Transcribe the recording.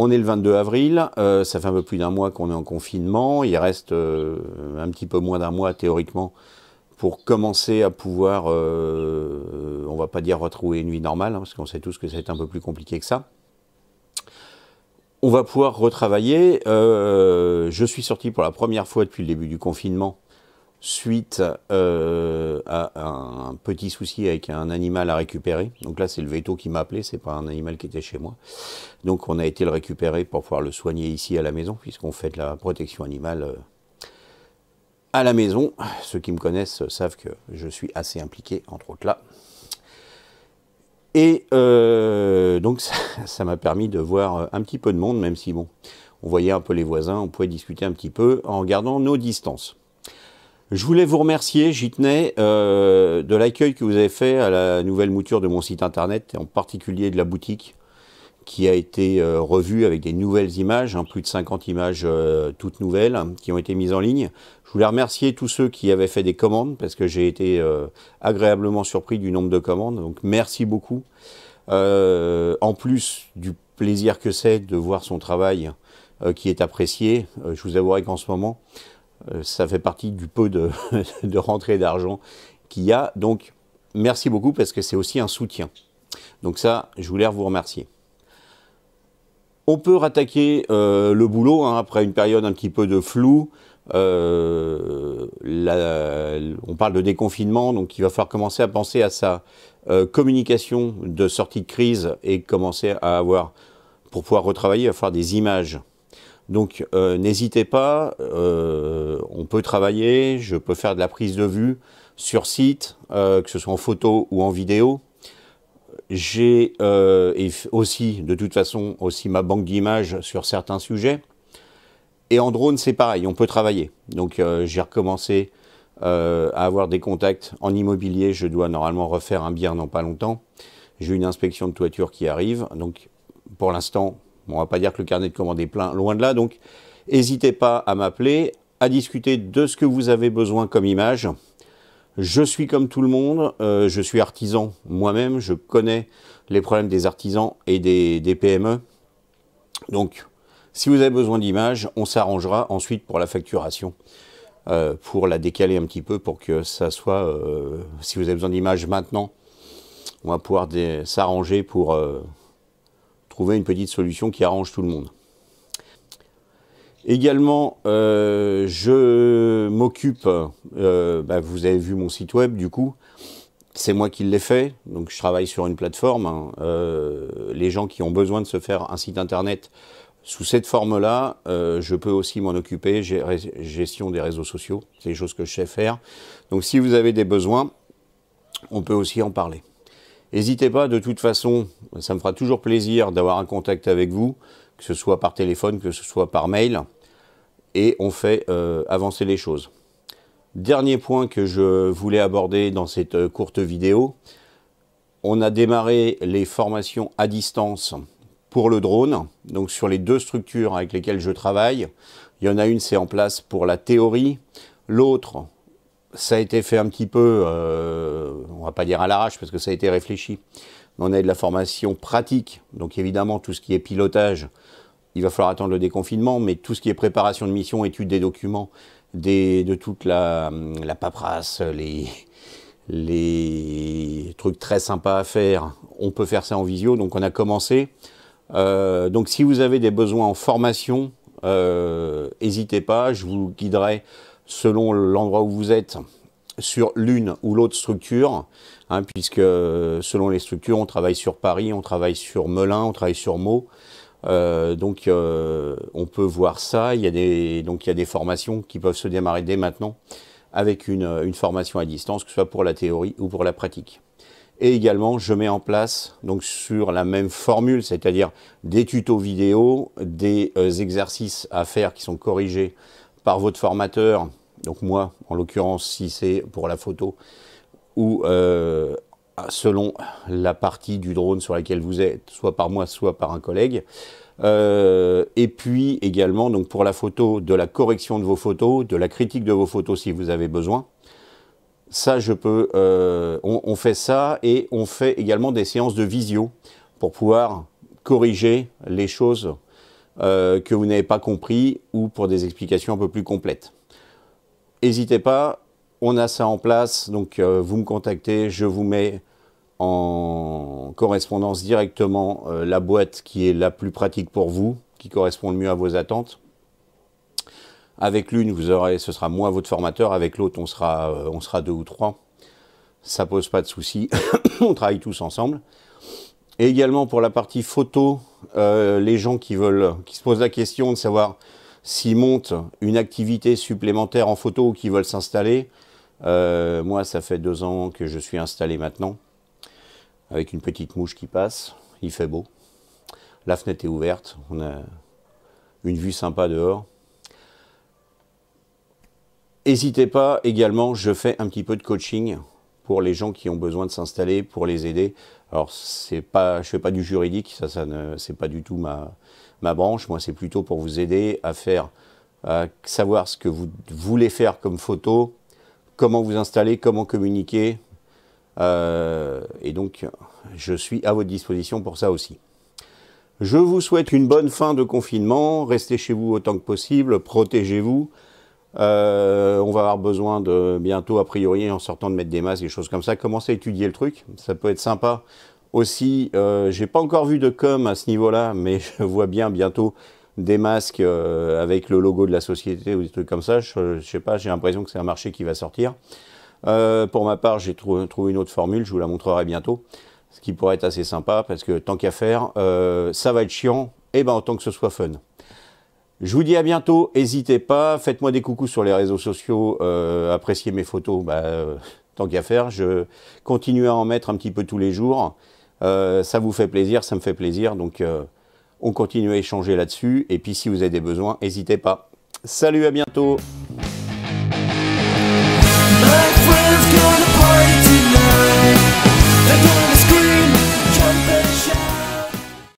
On est le 22 avril, euh, ça fait un peu plus d'un mois qu'on est en confinement, il reste euh, un petit peu moins d'un mois théoriquement pour commencer à pouvoir, on euh, on va pas dire retrouver une vie normale, hein, parce qu'on sait tous que c'est un peu plus compliqué que ça. On va pouvoir retravailler. je suis sorti pour la première fois depuis le début du confinement suite euh, à un petit souci avec un animal à récupérer. Donc là, c'est le veto qui m'a appelé, c'est pas un animal qui était chez moi. Donc on a été le récupérer pour pouvoir le soigner ici à la maison, puisqu'on fait de la protection animale euh, à la maison. Ceux qui me connaissent savent que je suis assez impliqué, entre autres là. Et euh, donc ça m'a permis de voir un petit peu de monde, même si bon, on voyait un peu les voisins, on pouvait discuter un petit peu en gardant nos distances. Je voulais vous remercier, j'y euh, de l'accueil que vous avez fait à la nouvelle mouture de mon site internet, et en particulier de la boutique, qui a été euh, revue avec des nouvelles images, hein, plus de 50 images euh, toutes nouvelles hein, qui ont été mises en ligne. Je voulais remercier tous ceux qui avaient fait des commandes, parce que j'ai été agréablement surpris du nombre de commandes, donc merci beaucoup. en plus du plaisir que c'est de voir son travail qui est apprécié, je vous avouerai qu'en ce moment, euh, ça fait partie du peu de, rentrée d'argent qu'il y a. Donc, merci beaucoup parce que c'est aussi un soutien. Donc ça, je voulais vous remercier. On peut rattaquer euh, le boulot hein, après une période un petit peu de flou. Euh, on parle de déconfinement, donc il va falloir commencer à penser à sa communication de sortie de crise et commencer à avoir, pour pouvoir retravailler, à faire des images donc euh, n'hésitez pas, euh, on peut travailler, je peux faire de la prise de vue sur site, euh, que ce soit en photo ou en vidéo. J'ai aussi, de toute façon, aussi ma banque d'images sur certains sujets. Et en drone, c'est pareil, on peut travailler. Donc j'ai recommencé à avoir des contacts en immobilier. Je dois normalement refaire un bien dans pas longtemps. J'ai une inspection de toiture qui arrive. Donc pour l'instant, on ne va pas dire que le carnet de commande est plein, loin de là. Donc, n'hésitez pas à m'appeler, à discuter de ce que vous avez besoin comme image. Je suis comme tout le monde, euh, je suis artisan moi-même, je connais les problèmes des artisans et des, PME. Donc, si vous avez besoin d'image, on s'arrangera ensuite pour la facturation, euh, pour la décaler un petit peu, pour que ça soit, euh, si vous avez besoin d'image maintenant, on va pouvoir s'arranger pour une petite solution qui arrange tout le monde. Également, euh, je m'occupe, euh, bah, vous avez vu mon site web du coup, c'est moi qui l'ai fait, donc je travaille sur une plateforme. Hein. Euh, les gens qui ont besoin de se faire un site internet sous cette forme-là, je peux aussi m'en occuper, gestion des réseaux sociaux, c'est des choses que je sais faire. Donc si vous avez des besoins, on peut aussi en parler. N'hésitez pas, de toute façon, ça me fera toujours plaisir d'avoir un contact avec vous, que ce soit par téléphone, que ce soit par mail, et on fait euh, avancer les choses. Dernier point que je voulais aborder dans cette euh, courte vidéo, on a démarré les formations à distance pour le drone, donc sur les deux structures avec lesquelles je travaille. Il y en a une, c'est en place pour la théorie, l'autre ça a été fait un petit peu, euh, on va pas dire à l'arrache, parce que ça a été réfléchi. On a de la formation pratique, donc évidemment tout ce qui est pilotage, il va falloir attendre le déconfinement, mais tout ce qui est préparation de mission, étude des documents, des, de toute la, la paperasse, les, les, trucs très sympas à faire, on peut faire ça en visio, donc on a commencé. Euh, donc si vous avez des besoins en formation, n'hésitez euh, pas, je vous guiderai selon l'endroit où vous êtes, sur l'une ou l'autre structure, hein, puisque euh, selon les structures, on travaille sur Paris, on travaille sur Melun, on travaille sur Meaux. Euh, donc euh, on peut voir ça. Il y, a des, donc, il y a des formations qui peuvent se démarrer dès maintenant avec une, formation à distance, que ce soit pour la théorie ou pour la pratique. Et également, je mets en place, donc sur la même formule, c'est-à-dire des tutos vidéo, des exercices à faire qui sont corrigés par votre formateur donc moi, en l'occurrence, si c'est pour la photo ou euh, selon la partie du drone sur laquelle vous êtes, soit par moi, soit par un collègue. Euh, et puis également, donc pour la photo, de la correction de vos photos, de la critique de vos photos si vous avez besoin. Ça, peux. Euh, on, fait ça et on fait également des séances de visio pour pouvoir corriger les choses que vous n'avez pas compris ou pour des explications un peu plus complètes n'hésitez pas, on a ça en place, donc euh, vous me contactez, je vous mets en correspondance directement euh, la boîte qui est la plus pratique pour vous, qui correspond le mieux à vos attentes. Avec l'une, vous aurez, ce sera moins votre formateur, avec l'autre, on sera, euh, on sera deux ou trois. Ça pose pas de souci, on travaille tous ensemble. Et également pour la partie photo, les gens qui veulent, qui se posent la question de savoir s'ils montent une activité supplémentaire en photo ou qu'ils veulent s'installer, euh, moi ça fait deux ans que je suis installé maintenant, avec une petite mouche qui passe, il fait beau, la fenêtre est ouverte, on a une vue sympa dehors. N'hésitez pas également, je fais un petit peu de coaching pour les gens qui ont besoin de s'installer, pour les aider. Alors, pas, je ne fais pas du juridique, ça, ça ne, c'est pas du tout ma, ma branche, moi, c'est plutôt pour vous aider à faire, à savoir ce que vous voulez faire comme photo, comment vous installer, comment communiquer. Euh, et donc, je suis à votre disposition pour ça aussi. Je vous souhaite une bonne fin de confinement. Restez chez vous autant que possible. Protégez-vous. Euh, on va avoir besoin de bientôt, a priori, en sortant de mettre des masques, des choses comme ça. Commencez à étudier le truc. Ça peut être sympa aussi, euh, je n'ai pas encore vu de com à ce niveau-là, mais je vois bien bientôt des masques euh, avec le logo de la société ou des trucs comme ça. Je, ne sais pas, j'ai l'impression que c'est un marché qui va sortir. Euh, pour ma part, j'ai trouvé une autre formule, je vous la montrerai bientôt, ce qui pourrait être assez sympa parce que tant qu'à faire, ça va être chiant, et eh ben autant que ce soit fun. Je vous dis à bientôt, n'hésitez pas, faites-moi des coucous sur les réseaux sociaux, appréciez mes photos, bah, tant qu'à faire, je continue à en mettre un petit peu tous les jours. Euh, ça vous fait plaisir, ça me fait plaisir. Donc, euh, on continue à échanger là-dessus. Et puis, si vous avez des besoins, n'hésitez pas. Salut, à bientôt.